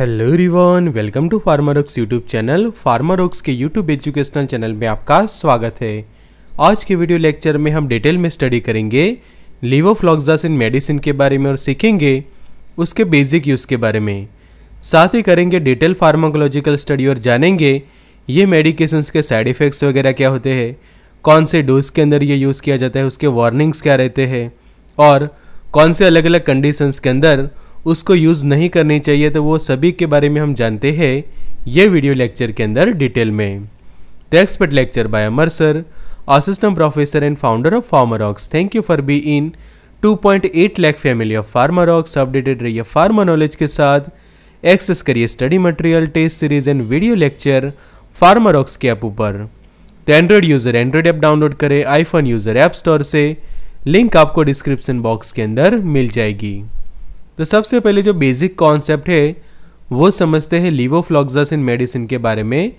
hello रिवन welcome to Pharmarocks YouTube channel Pharmarocks के YouTube educational channel में आपका स्वागत है आज के वीडियो लेक्चर में हम डिटेल में स्टडी करेंगे लिवोफ्लॉक्सास इन मेडिसिन के बारे में और सीखेंगे उसके बेसिक यूज़ के बारे में साथ ही करेंगे डिटेल फार्माकोलॉजिकल स्टडी और जानेंगे ये मेडिकेशन के साइड इफ़ेक्ट्स वगैरह क्या होते हैं कौन से डोज के अंदर ये यूज़ किया जाता है उसके वार्निंग्स क्या रहते हैं और कौन से अलग अलग कंडीशंस के अंदर उसको यूज़ नहीं करनी चाहिए तो वो सभी के बारे में हम जानते हैं ये वीडियो लेक्चर के अंदर डिटेल में the expert lecture by Amar sir assistant professor and founder thank you for being two point 2.8 lakh family of Pharmarocks updated रहिए फार्मा नॉलेज के साथ एक्सेस करिए study material test series and video lecture Pharmarocks के app ऊपर तो Android user Android app download करें iPhone user app store से link आपको डिस्क्रिप्शन बॉक्स के अंदर मिल जाएगी तो सबसे पहले जो बेसिक कॉन्सेप्ट है वो समझते हैं लीवोफ्लॉक्सासिन मेडिसिन के बारे में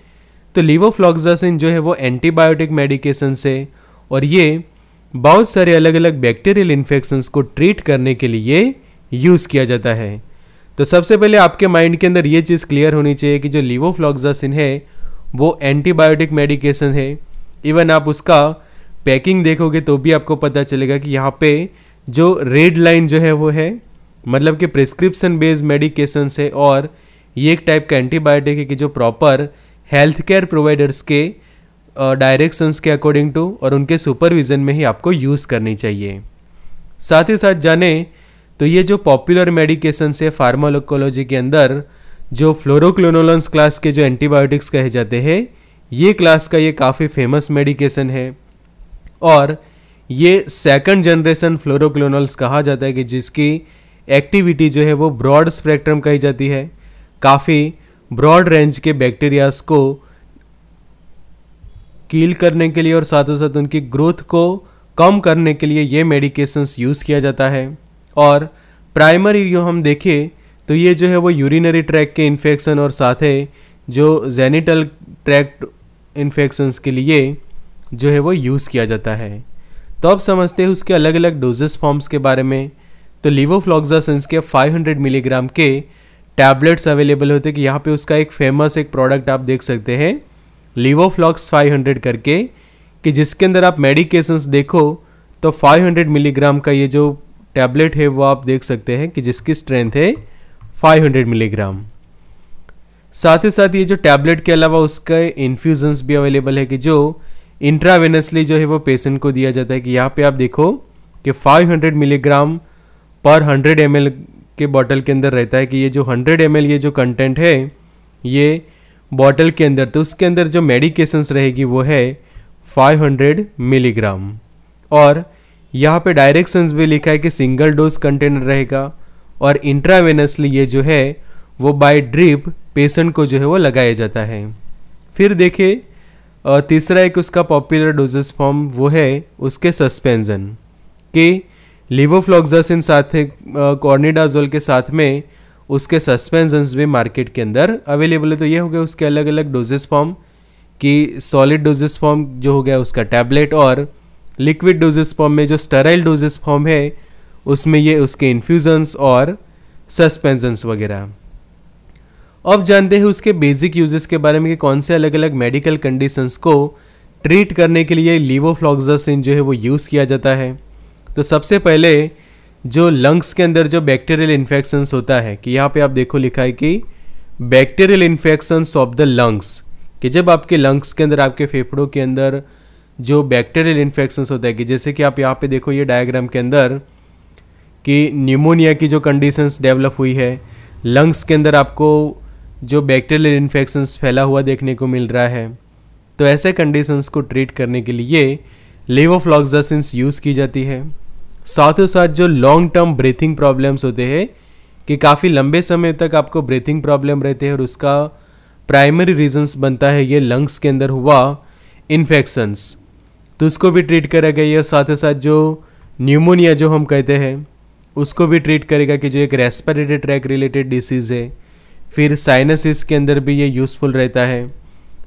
तो लीवोफ्लॉक्सासिन जो है वो एंटीबायोटिक मेडिकेशन से और ये बहुत सारे अलग अलग बैक्टीरियल इन्फेक्शंस को ट्रीट करने के लिए यूज़ किया जाता है तो सबसे पहले आपके माइंड के अंदर ये चीज़ क्लियर होनी चाहिए कि जो लीवोफ्लॉक्सासिन है वो एंटीबायोटिक मेडिकेशन है इवन आप उसका पैकिंग देखोगे तो भी आपको पता चलेगा कि यहाँ पे जो रेड लाइन जो है वो है मतलब कि प्रिस्क्रिप्शन बेस्ड मेडिकेशन है और ये एक टाइप का एंटीबायोटिक है कि जो प्रॉपर हेल्थ केयर प्रोवाइडर्स के डायरेक्शंस के अकॉर्डिंग टू और उनके सुपरविज़न में ही आपको यूज़ करनी चाहिए साथ ही साथ जाने तो ये जो पॉपुलर मेडिकेशन है फार्मोलोकोलॉजी के अंदर जो फ्लोरोक्लोनोलॉन्स क्लास के जो एंटीबायोटिक्स कहे जाते हैं ये क्लास का ये काफ़ी फेमस मेडिकेशन है और ये सेकंड जनरेशन फ्लोरोक्लोनोल्स कहा जाता है कि जिसकी एक्टिविटी जो है वो ब्रॉड स्पेक्ट्रम कही जाती है काफ़ी ब्रॉड रेंज के बैक्टीरियाज को कील करने के लिए और साथों साथ उनकी ग्रोथ को कम करने के लिए ये मेडिकेशंस यूज़ किया जाता है और प्राइमरी जो हम देखें तो ये जो है वो यूरिनरी ट्रैक के इन्फेक्शन और साथ है जो जेनिटल ट्रैक्ट इन्फेक्शंस के लिए जो है वो यूज़ किया जाता है तो अब समझते हैं उसके अलग अलग डोजेस फॉर्म्स के बारे में तो सेंस के 500 मिलीग्राम के टैबलेट्स अवेलेबल होते हैं कि यहाँ पे उसका एक फेमस एक प्रोडक्ट आप देख सकते हैं लिवोफ्लॉक्स 500 करके कि जिसके अंदर आप मेडिकेशंस देखो तो 500 मिलीग्राम का ये जो टैबलेट है वो आप देख सकते हैं कि जिसकी स्ट्रेंथ है 500 मिलीग्राम साथ ही साथ ये जो टैबलेट के अलावा उसके इन्फ्यूजन्स भी अवेलेबल है कि जो इंट्रावेनसली जो है वो पेशेंट को दिया जाता है कि यहाँ पे आप देखो कि 500 मिलीग्राम पर हंड्रेड एम के बॉटल के अंदर रहता है कि ये जो हंड्रेड एम ये जो कंटेंट है ये बॉटल के अंदर तो उसके अंदर जो मेडिकेशंस रहेगी वो है 500 मिलीग्राम और यहाँ पे डायरेक्शंस भी लिखा है कि सिंगल डोज कंटेनर रहेगा और इंट्रावेनसली ये जो है वो बाय ड्रिप पेशेंट को जो है वो लगाया जाता है फिर देखिए तीसरा एक उसका पॉपुलर डोजेस फॉर्म वो है उसके सस्पेंजन के लिवोफ्लॉक्सासिन साथ कॉर्निडाजोल के साथ में उसके सस्पेंजन्स भी मार्केट के अंदर अवेलेबल है तो ये हो गया उसके अलग अलग डोजेस फॉर्म कि सॉलिड डोजेस फॉर्म जो हो गया उसका टैबलेट और लिक्विड डोजेस फॉर्म में जो स्टराइल डोजेस फॉर्म है उसमें ये उसके इन्फ्यूजन्स और सस्पेंजन्स वगैरह अब जानते हैं उसके बेसिक यूजेस के बारे में कि कौन से अलग अलग मेडिकल कंडीशंस को ट्रीट करने के लिए लीवोफ्लॉक्सासिन जो है वो यूज़ किया जाता है तो सबसे पहले जो लंग्स के अंदर जो बैक्टीरियल इन्फेक्शंस होता है कि यहाँ पे आप देखो लिखा है कि bacterial infections of the lungs कि जब आपके लंग्स के अंदर आपके फेफड़ों के अंदर जो बैक्टीरियल इन्फेक्शंस होता है कि जैसे कि आप यहाँ पे देखो ये डायग्राम के अंदर कि न्यूमोनिया की जो कंडीशंस डेवलप हुई है लंग्स के अंदर आपको जो बैक्टीरियल इन्फेक्शंस फैला हुआ देखने को मिल रहा है तो ऐसे कंडीशंस को ट्रीट करने के लिए लेवोफ्लॉक्सासिन्स यूज़ की जाती है साथ ही साथ जो लॉन्ग टर्म ब्रीथिंग प्रॉब्लम्स होते हैं कि काफ़ी लंबे समय तक आपको ब्रीथिंग प्रॉब्लम रहते हैं और उसका प्राइमरी रीजंस बनता है ये लंग्स के अंदर हुआ इन्फेक्शंस तो उसको भी ट्रीट करा गया और साथ ही साथ जो न्यूमोनिया जो हम कहते हैं उसको भी ट्रीट करेगा कि जो एक रेस्पिरेटरी ट्रैक रिलेटेड डिसीज़ है फिर साइनसिस के अंदर भी ये यूज़फुल रहता है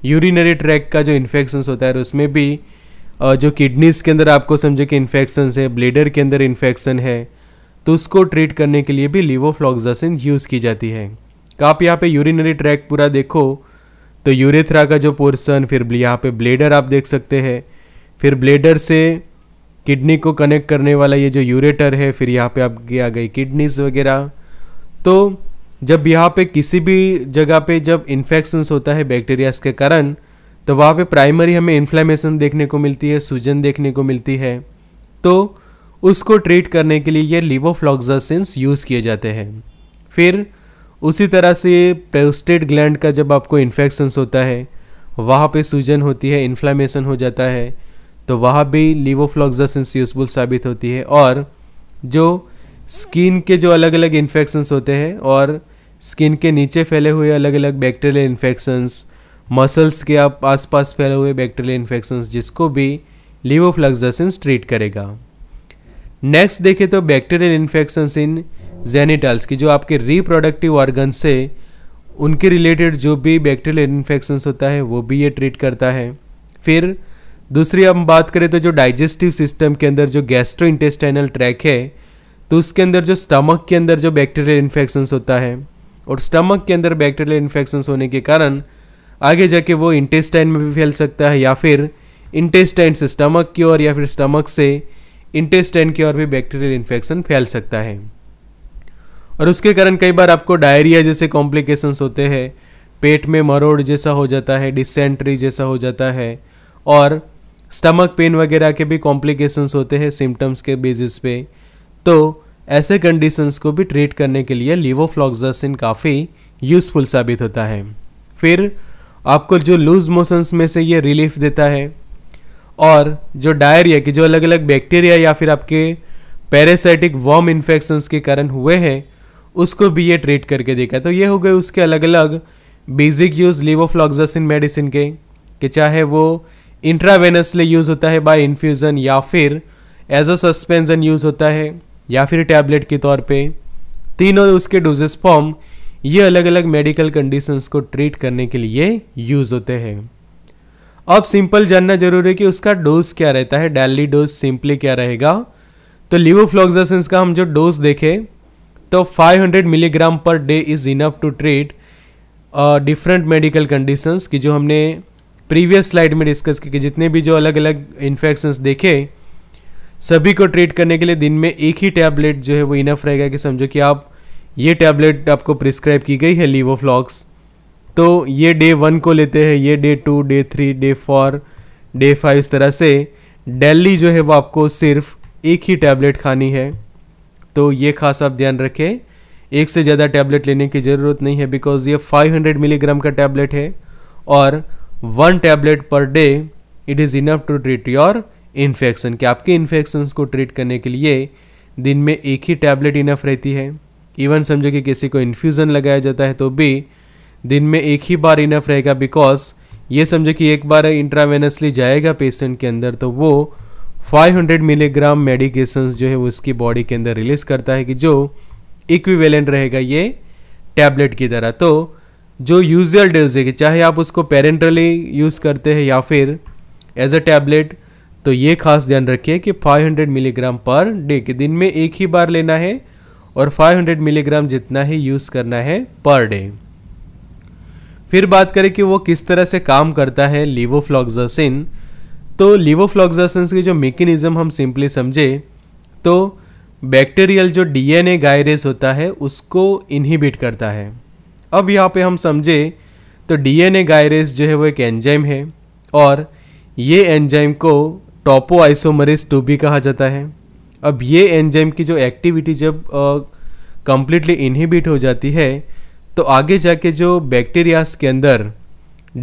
यूरिनरी ट्रैक का जो इन्फेक्शंस होता है उसमें भी जो किडनीज़ के अंदर आपको समझे कि इन्फेक्शन है ब्लेडर के अंदर इन्फेक्शन है तो उसको ट्रीट करने के लिए भी लिवोफ्लॉक्सासिन यूज़ की जाती है तो आप यहाँ पे यूरिनरी ट्रैक पूरा देखो तो यूरेथ्रा का जो पोर्सन फिर यहाँ पे ब्लेडर आप देख सकते हैं फिर ब्लेडर से किडनी को कनेक्ट करने वाला ये जो यूरेटर है फिर यहाँ पे आपकी आ गई किडनीज वगैरह तो जब यहाँ पे किसी भी जगह पे जब इन्फेक्शंस होता है बैक्टीरियाज के कारण तो वहाँ पे प्राइमरी हमें इन्फ्लेमेशन देखने को मिलती है सूजन देखने को मिलती है तो उसको ट्रीट करने के लिए ये लिवोफ्लॉक्सासिन्स यूज़ किए जाते हैं फिर उसी तरह से प्रोस्टेट ग्लैंड का जब आपको इन्फेक्शंस होता है वहाँ पे सूजन होती है इन्फ्लामेशन हो जाता है तो वहाँ भी लिवोफ्लॉक्सासिन्स यूज़फुल साबित होती है और जो स्किन के जो अलग अलग इन्फेक्शंस होते हैं और स्किन के नीचे फैले हुए अलग अलग बैक्टीरियल इन्फेक्शंस मसल्स के आप आसपास फैले हुए बैक्टीरियल इन्फेक्शन जिसको भी लिवोफ्लक्सासेंस ट्रीट करेगा नेक्स्ट देखें तो बैक्टीरियल इन्फेक्शन इन जेनिटल्स की जो आपके रिप्रोडक्टिव ऑर्गन से उनके रिलेटेड जो भी बैक्टीरियल इन्फेक्शन होता है वो भी ये ट्रीट करता है फिर दूसरी हम बात करें तो जो डाइजेस्टिव सिस्टम के अंदर जो गैस्ट्रो इंटेस्टाइनल ट्रैक है तो उसके अंदर जो स्टमक के अंदर जो बैक्टीरियल इन्फेक्शन होता है और स्टमक के अंदर बैक्टीरियल इन्फेक्शन होने के कारण आगे जाके वो इंटेस्टाइन में भी फैल सकता है या फिर इंटेस्टाइन से स्टमक की ओर या फिर स्टमक से इंटेस्टाइन की ओर भी बैक्टीरियल इन्फेक्शन फैल सकता है और उसके कारण कई बार आपको डायरिया जैसे कॉम्प्लिकेशंस होते हैं पेट में मरोड़ जैसा हो जाता है डिसेंट्री जैसा हो जाता है और स्टमक पेन वगैरह के भी कॉम्प्लिकेशंस होते हैं सिम्टम्स के बेसिस पे तो ऐसे कंडीशंस को भी ट्रीट करने के लिए लिवोफ्लॉक्सासिन काफ़ी यूज़फुल साबित होता है फिर आपको जो लूज मोशंस में से ये रिलीफ देता है और जो डायरिया की जो अलग अलग बैक्टीरिया या फिर आपके पैरासाइटिक वॉम इन्फेक्शंस के कारण हुए हैं उसको भी ये ट्रीट करके देखा तो ये हो गए उसके अलग अलग बेसिक यूज़ लिवोफ्लॉक्सिन मेडिसिन के कि चाहे वो इंट्रावेनसली यूज़ होता है बाय इन्फ्यूज़न या फिर एज अ सस्पेंसन यूज़ होता है या फिर टैबलेट के तौर पे तीनों उसके डोजेस फॉर्म ये अलग अलग मेडिकल कंडीशंस को ट्रीट करने के लिए यूज होते हैं अब सिंपल जानना जरूरी है कि उसका डोज क्या रहता है डेली डोज सिंपली क्या रहेगा तो लिवोफ्लॉक्सासेंस का हम जो डोज देखें तो 500 milligram per day is enough to treat different medical conditions की जो हमने प्रीवियस स्लाइड में डिस्कस की कि जितने भी जो अलग अलग इन्फेक्शंस देखे सभी को ट्रीट करने के लिए दिन में एक ही टैबलेट जो है वो इनफ रहेगा कि समझो कि आप ये टैबलेट आपको प्रिस्क्राइब की गई है लीवोफ्लॉक्स तो ये डे वन को लेते हैं ये day two day three day four day five इस तरह से डेली जो है वो आपको सिर्फ एक ही टैबलेट खानी है तो ये खास आप ध्यान रखें एक से ज़्यादा टैबलेट लेने की ज़रूरत नहीं है बिकॉज़ ये 500 मिलीग्राम का टैबलेट है और one tablet per day it is enough to treat your infection कि आपके इन्फेक्शंस को ट्रीट करने के लिए दिन में एक ही टैबलेट इनफ रहती है इवन समझो कि किसी को इन्फ्यूज़न लगाया जाता है तो भी दिन में एक ही बार इनफ रहेगा बिकॉज ये समझो कि एक बार इंट्रावेनसली जाएगा पेशेंट के अंदर तो वो 500 मिलीग्राम मेडिकेशंस जो है उसकी बॉडी के अंदर रिलीज़ करता है कि जो इक्विवेलेंट रहेगा ये टैबलेट की तरह तो जो यूजुअल डोज है कि चाहे आप उसको पेरेंटली यूज़ करते हैं या फिर एज अ टैबलेट तो ये खास ध्यान रखिए कि 500 मिलीग्राम पर डे के दिन में एक ही बार लेना है और 500 मिलीग्राम जितना ही यूज़ करना है पर डे फिर बात करें कि वो किस तरह से काम करता है लिवोफ्लॉक्सासिन तो लिवोफ्लॉक्सासिन की जो मेकेनिज्म हम सिंपली समझे तो बैक्टीरियल जो डीएनए गायरेज होता है उसको इनहिबिट करता है अब यहाँ पे हम समझे तो डीएनए गायरेज जो है वो एक एंजाइम है और ये एंजाइम को टोपो आइसोमरिस टू भी कहा जाता है अब ये एंजाइम की जो एक्टिविटी जब कम्प्लीटली इनहिबिट हो जाती है तो आगे जाके जो बैक्टीरियाज के अंदर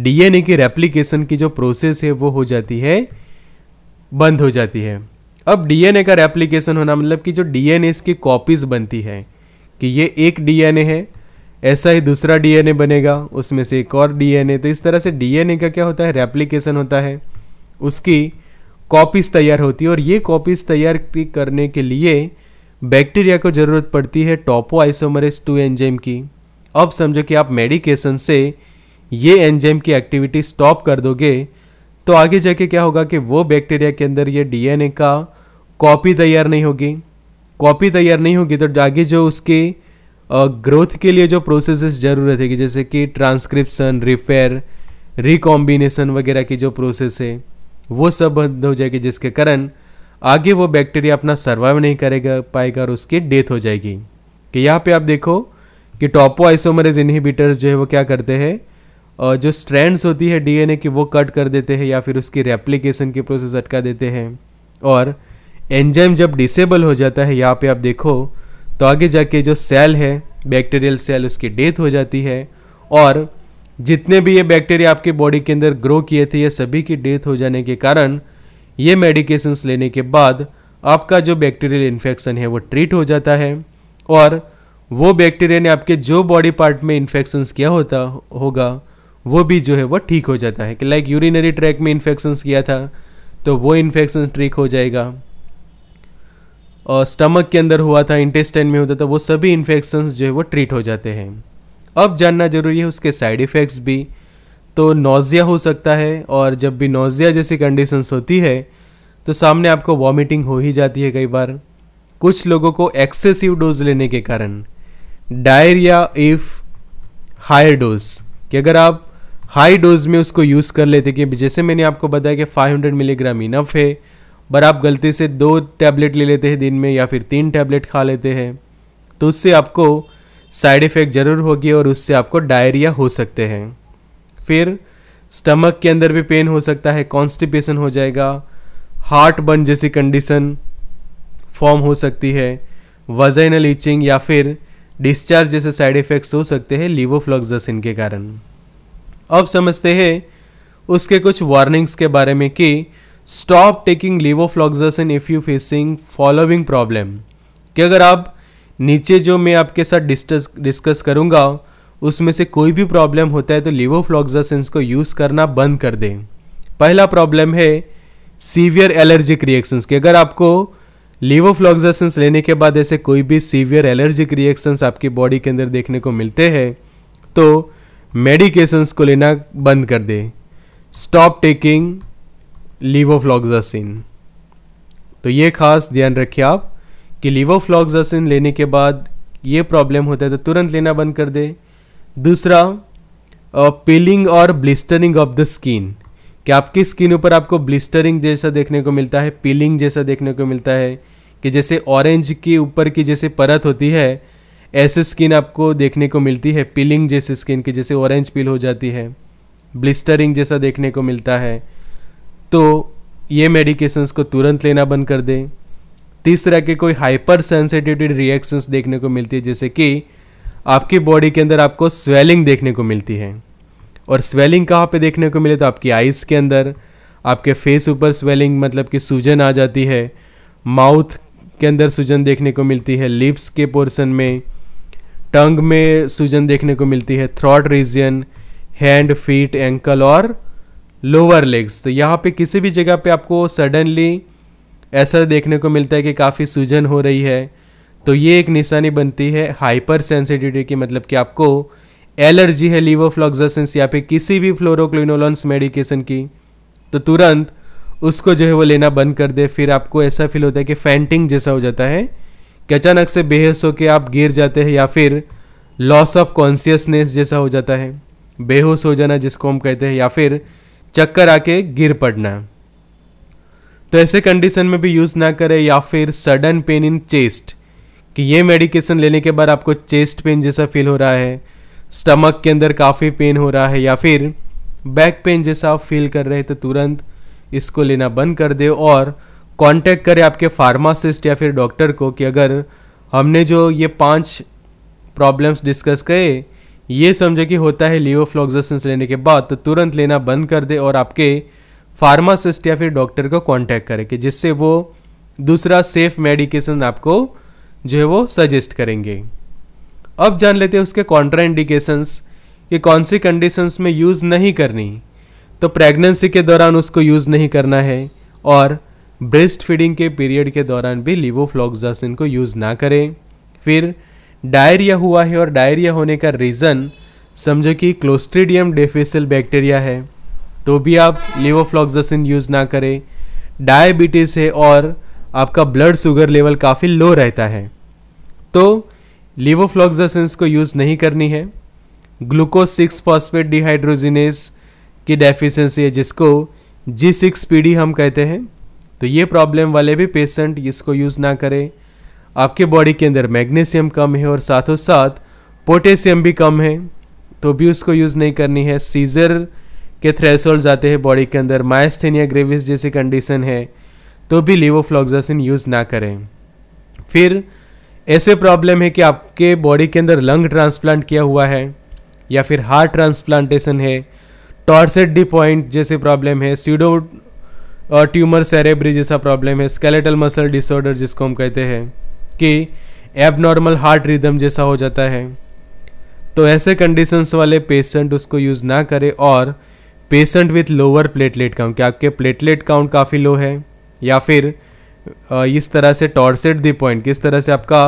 डीएनए की रेप्लिकेशन की जो प्रोसेस है वो हो जाती है बंद हो जाती है अब डीएनए का रेप्लिकेशन होना मतलब कि जो डीएनए की कॉपीज़ बनती है कि ये एक डीएनए है ऐसा ही दूसरा डीएनए बनेगा उसमें से एक और डीएनए तो इस तरह से डीएनए का क्या होता है रेप्लिकेशन होता है उसकी कॉपीज़ तैयार होती है और ये कॉपीज़ तैयार करने के लिए बैक्टीरिया को ज़रूरत पड़ती है टॉपो आइसोमरेस टू एंजाइम की अब समझो कि आप मेडिकेशन से ये एंजाइम की एक्टिविटी स्टॉप कर दोगे तो आगे जाके क्या होगा कि वो बैक्टीरिया के अंदर ये डीएनए का कॉपी तैयार नहीं होगी कॉपी तैयार नहीं होगी तो आगे जो उसके ग्रोथ के लिए जो प्रोसेस ज़रूरत है कि जैसे कि ट्रांसक्रिप्शन रिफेयर रिकॉम्बिनेशन वगैरह की जो प्रोसेस है वो सब बंद हो जाएगी जिसके कारण आगे वो बैक्टीरिया अपना सर्वाइव नहीं करेगा पाएगा और उसकी डेथ हो जाएगी कि यहाँ पे आप देखो कि टॉपो आइसोमरेज इनहिबिटर्स जो है वो क्या करते हैं और जो स्ट्रैंड्स होती है डीएनए की वो कट कर देते हैं या फिर उसकी रेप्लीकेशन की प्रोसेस अटका देते हैं और एंजाइम जब डिसेबल हो जाता है यहाँ पे आप देखो तो आगे जाके जो सेल है बैक्टीरियल सेल उसकी डेथ हो जाती है और जितने भी ये बैक्टीरिया आपके बॉडी के अंदर ग्रो किए थे ये सभी की डेथ हो जाने के कारण ये मेडिकेशंस लेने के बाद आपका जो बैक्टीरियल इन्फेक्शन है वो ट्रीट हो जाता है और वो बैक्टीरिया ने आपके जो बॉडी पार्ट में इन्फेक्शंस किया होता होगा वो भी जो है वो ठीक हो जाता है कि लाइक यूरिनरी ट्रैक में इन्फेक्शंस किया था तो वो इन्फेक्शन ट्रीक हो जाएगा और स्टमक के अंदर हुआ था इंटेस्टाइन में होता था वो सभी इन्फेक्शंस जो है वो ट्रीट हो जाते हैं अब जानना ज़रूरी है उसके साइड इफ़ेक्ट्स भी तो नोज़िया हो सकता है और जब भी नोज़िया जैसी कंडीशंस होती है तो सामने आपको वॉमिटिंग हो ही जाती है कई बार कुछ लोगों को एक्सेसिव डोज लेने के कारण डायरिया इफ़ हायर डोज कि अगर आप हाई डोज में उसको यूज़ कर लेते कि जैसे मैंने आपको बताया कि 500 मिलीग्राम इनफ है पर आप गलती से दो टैबलेट ले लेते हैं दिन में या फिर तीन टैबलेट खा लेते हैं तो उससे आपको साइड इफ़ेक्ट ज़रूर होगी और उससे आपको डायरिया हो सकते हैं फिर स्टमक के अंदर भी पेन हो सकता है कॉन्स्टिपेशन हो जाएगा हार्ट बर्न जैसी कंडीशन फॉर्म हो सकती है वजाइनल इचिंग या फिर डिस्चार्ज जैसे साइड इफ़ेक्ट्स हो सकते हैं लीवोफ्लॉक्सजसिन के कारण अब समझते हैं उसके कुछ वार्निंग्स के बारे में कि stop taking levofloxacin if you facing following problem कि अगर आप नीचे जो मैं आपके साथ डिस्कस डिस्कस करूँगा उसमें से कोई भी प्रॉब्लम होता है तो लिवोफ्लॉक्सासेंस को यूज़ करना बंद कर दें पहला प्रॉब्लम है सीवियर एलर्जिक रिएक्शंस की अगर आपको लिवोफ्लॉक्सासेंस लेने के बाद ऐसे कोई भी सीवियर एलर्जिक रिएक्शंस आपकी बॉडी के अंदर देखने को मिलते हैं तो मेडिकेशंस को लेना बंद कर दें स्टॉप टेकिंग लिवोफ्लॉक्सासिन तो ये खास ध्यान रखिए आप कि लिवोफ्लॉक्सासिन लेने के बाद ये प्रॉब्लम होता है तो तुरंत लेना बंद कर दे दूसरा पीलिंग और ब्लिस्टरिंग ऑफ द स्किन कि आपकी स्किन ऊपर आपको ब्लिस्टरिंग जैसा देखने को मिलता है पीलिंग जैसा देखने को मिलता है कि जैसे ऑरेंज के ऊपर की जैसे परत होती है ऐसे स्किन आपको देखने को मिलती है पीलिंग जैसे स्किन की जैसे ऑरेंज पील हो जाती है ब्लिस्टरिंग जैसा देखने को मिलता है तो ये मेडिकेशंस को तुरंत लेना बंद कर दें तीस तरह के कोई हाइपर सेंसिटिविटी रिएक्शंस देखने को मिलती है जैसे कि आपकी बॉडी के अंदर आपको स्वेलिंग देखने को मिलती है और स्वेलिंग कहाँ पे देखने को मिले तो आपकी आइज़ के अंदर आपके फेस ऊपर स्वेलिंग मतलब कि सूजन आ जाती है माउथ के अंदर सूजन देखने को मिलती है लिप्स के पोर्शन में टंग में सूजन देखने को मिलती है throat region hand feet ankle और लोअर लेग्स तो यहाँ पे किसी भी जगह पे आपको सडनली ऐसा देखने को मिलता है कि काफ़ी सूजन हो रही है तो ये एक निशानी बनती है हाइपर सेंसिटिविटी की मतलब कि आपको एलर्जी है लीवोफ्लॉक्सासेंस या फिर किसी भी फ्लोरोक्लिनोलॉन्स मेडिकेशन की तो तुरंत उसको जो है वो लेना बंद कर दे फिर आपको ऐसा फील होता है कि फैंटिंग जैसा हो जाता है कि अचानक से हो होकर आप गिर जाते हैं या फिर लॉस ऑफ कॉन्सियसनेस जैसा हो जाता है बेहोश हो जाना जिसको हम कहते हैं या फिर चक्कर आके गिर पड़ना तो ऐसे कंडीशन में भी यूज़ ना करें या फिर सडन पेन इन चेस्ट कि ये मेडिकेशन लेने के बाद आपको चेस्ट पेन जैसा फील हो रहा है स्टमक के अंदर काफ़ी पेन हो रहा है या फिर बैक पेन जैसा आप फील कर रहे हैं तो तुरंत इसको लेना बंद कर दे और कांटेक्ट करें आपके फार्मासिस्ट या फिर डॉक्टर को कि अगर हमने जो ये पांच प्रॉब्लम्स डिस्कस करे ये समझे कि होता है लियोफ्लॉक्सासिन लेने के बाद तो तुरंत लेना बंद कर दे और आपके फार्मासिस्ट या फिर डॉक्टर को कांटेक्ट कि जिससे वो दूसरा सेफ मेडिकेशन आपको जो है वो सजेस्ट करेंगे अब जान लेते हैं उसके कॉन्ट्रा इंडिकेशंस कि कौन सी कंडीशंस में यूज़ नहीं करनी तो प्रेगनेंसी के दौरान उसको यूज़ नहीं करना है और ब्रेस्ट फीडिंग के पीरियड के दौरान भी लिवोफ्लॉक्सासिन को यूज़ ना करें फिर डायरिया हुआ है और डायरिया होने का रीज़न समझो कि क्लोस्ट्रीडियम डेफिसल बैक्टीरिया है तो भी आप लिवोफ्लॉक्सिन यूज़ ना करें डायबिटीज़ है और आपका ब्लड शुगर लेवल काफ़ी लो रहता है तो लिवोफ्लॉक्सासिन्स को यूज़ नहीं करनी है ग्लूकोज सिक्स फॉस्फेट डिहाइड्रोजिनेस की डेफिशिएंसी है जिसको जी सिक्स पी हम कहते हैं तो ये प्रॉब्लम वाले भी पेशेंट इसको यूज़ ना करें आपके बॉडी के अंदर मैग्नीशियम कम है और साथों साथ पोटेशियम भी कम है तो भी उसको यूज़ नहीं करनी है सीज़र के थ्रेसोल्ड आते हैं बॉडी के अंदर माइस्थेनिया ग्रेविस जैसी कंडीशन है तो भी लिवोफ्लॉक्सासिन यूज़ ना करें फिर ऐसे प्रॉब्लम है कि आपके बॉडी के अंदर लंग ट्रांसप्लांट किया हुआ है या फिर हार्ट ट्रांसप्लांटेशन है टॉर्सेट डी पॉइंट जैसे प्रॉब्लम है सीडो और ट्यूमर सेरेब्री जैसा प्रॉब्लम है स्केलेटल मसल डिसऑर्डर जिसको हम कहते हैं कि एबनॉर्मल हार्ट रिदम जैसा हो जाता है तो ऐसे कंडीशंस वाले पेशेंट उसको यूज़ ना करें और patient with lower platelet count क्या आपके प्लेटलेट काउंट काफ़ी लो है या फिर इस तरह से टॉर्सेट दी पॉइंट किस तरह से आपका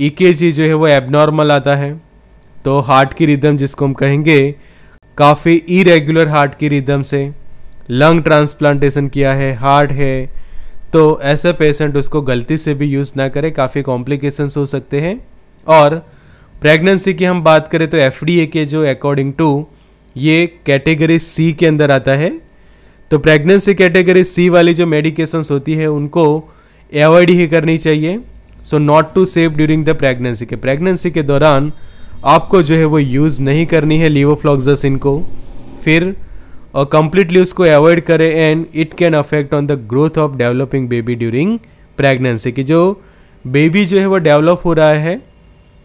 ई e जो है वो एबनॉर्मल आता है तो हार्ट की रिदम जिसको हम कहेंगे काफ़ी इरेगुलर हार्ट की रिदम से लंग ट्रांसप्लांटेशन किया है हार्ट है तो ऐसे पेशेंट उसको गलती से भी यूज़ ना करें काफ़ी कॉम्प्लिकेशंस हो सकते हैं और प्रेगनेंसी की हम बात करें तो एफ के जो अकॉर्डिंग टू ये कैटेगरी सी के अंदर आता है तो प्रेगनेंसी कैटेगरी सी वाली जो मेडिकेशंस होती है उनको अवॉइड ही करनी चाहिए so not to save during the pregnancy के प्रेगनेंसी के दौरान आपको जो है वो यूज़ नहीं करनी है लीवोफ्लॉक्सस इनको फिर और uh, उसको अवॉइड करें and it can affect on the growth of developing baby during pregnancy की जो बेबी जो है वो डेवलप हो रहा है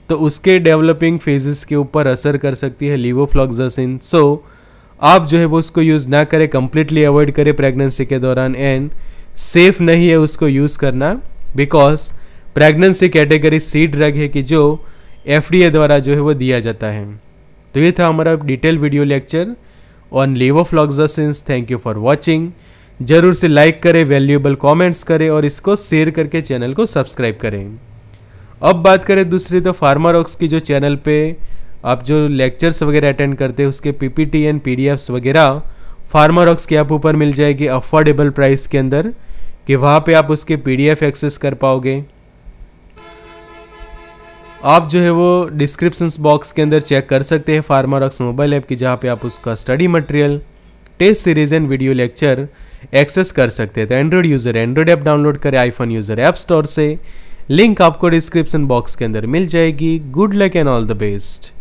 तो उसके डेवलपिंग फेजेस के ऊपर असर कर सकती है लीवोफ्लॉक्सासिन सो so, आप जो है वो उसको यूज़ ना करें कम्प्लीटली अवॉइड करें प्रेगनेंसी के दौरान एंड सेफ नहीं है उसको यूज़ करना because pregnancy category C drug है कि जो एफ द्वारा जो है वो दिया जाता है तो ये था हमारा detail video lecture on levofloxacins thank you for watching ज़रूर से लाइक करें वैल्यूएबल कमेंट्स करें और इसको शेयर करके चैनल को सब्सक्राइब करें अब बात करें दूसरी तो फार्मारॉक्स की जो चैनल पे आप जो लेक्चर्स वगैरह अटेंड करते हैं उसके पी पी टी एंड एफ्स वगैरह फार्मारॉक्स की आप ऊपर मिल जाएगी अफोर्डेबल प्राइस के अंदर कि वहाँ पे आप उसके पी डी एफ़ एक्सेस कर पाओगे आप जो है वो डिस्क्रिप्शन बॉक्स के अंदर चेक कर सकते हैं फार्मारॉक्स मोबाइल ऐप की जहाँ पे आप उसका study material test series and video lecture access कर सकते हैं तो Android user Android app download करें आईफोन यूज़र ऐप स्टोर से लिंक आपको डिस्क्रिप्शन बॉक्स के अंदर मिल जाएगी good luck and all the best